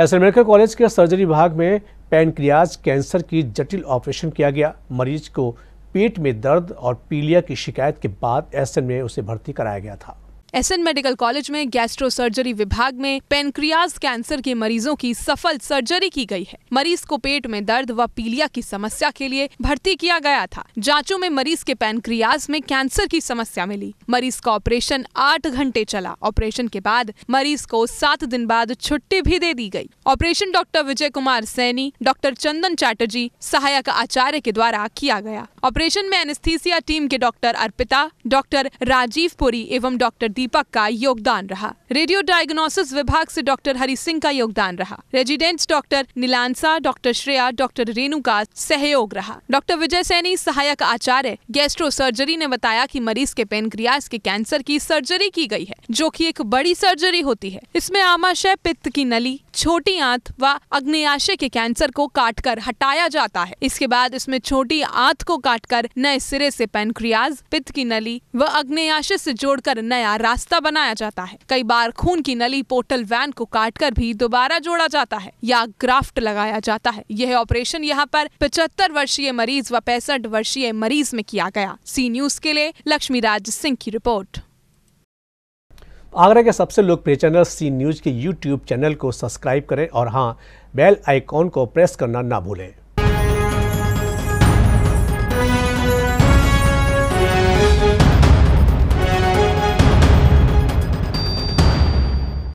ऐसे medical college के surgery विभाग में पैनक्रियाज कैंसर की जटिल ऑपरेशन किया गया मरीज को पेट में दर्द और पीलिया की शिकायत के बाद एस में उसे भर्ती कराया गया था एन मेडिकल कॉलेज में गैस्ट्रो सर्जरी विभाग में पेनक्रियाज कैंसर के मरीजों की सफल सर्जरी की गई है मरीज को पेट में दर्द व पीलिया की समस्या के लिए भर्ती किया गया था जांचों में मरीज के पेनक्रियाज में कैंसर की समस्या मिली मरीज का ऑपरेशन आठ घंटे चला ऑपरेशन के बाद मरीज को सात दिन बाद छुट्टी भी दे दी गयी operation doctor Vijay Kumar Saini doctor Chandan Chatterjee सहायक आचार्य के द्वारा किया गया ऑपरेशन में एनेस्थीसिया टीम के डॉक्टर अर्पिता डॉक्टर राजीव पुरी एवं डॉक्टर दीपक का योगदान रहा रेडियो डायग्नोसिस विभाग से डॉक्टर हरि सिंह का योगदान रहा resident doctor Neelansha doctor Shreya doctor Renu का सहयोग रहा डॉक्टर विजय सैनी सहायक आचार्य गैस्ट्रो सर्जरी ने बताया की मरीज के पेनक्रियाज के कैंसर की सर्जरी की गयी है जो की एक बड़ी सर्जरी होती है इसमें आमाशय पित्त की नली छोटी आंत व अग्नियाशय के कैंसर को काटकर हटाया जाता है इसके बाद इसमें छोटी आंत को काटकर नए सिरे से पेनक्रियाज पित्त की नली व अग्नियाशय से जोड़कर नया रास्ता बनाया जाता है कई बार खून की नली पोर्टल वैन को काटकर भी दोबारा जोड़ा जाता है या ग्राफ्ट लगाया जाता है यह ऑपरेशन यहाँ पर पचहत्तर वर्षीय मरीज व पैंसठ वर्षीय मरीज में किया गया सी न्यूज के लिए लक्ष्मी राज सिंह की रिपोर्ट आगरा के सबसे लोकप्रिय चैनल सी न्यूज़ के यूट्यूब चैनल को सब्सक्राइब करें और हाँ बेल आइकॉन को प्रेस करना ना भूलें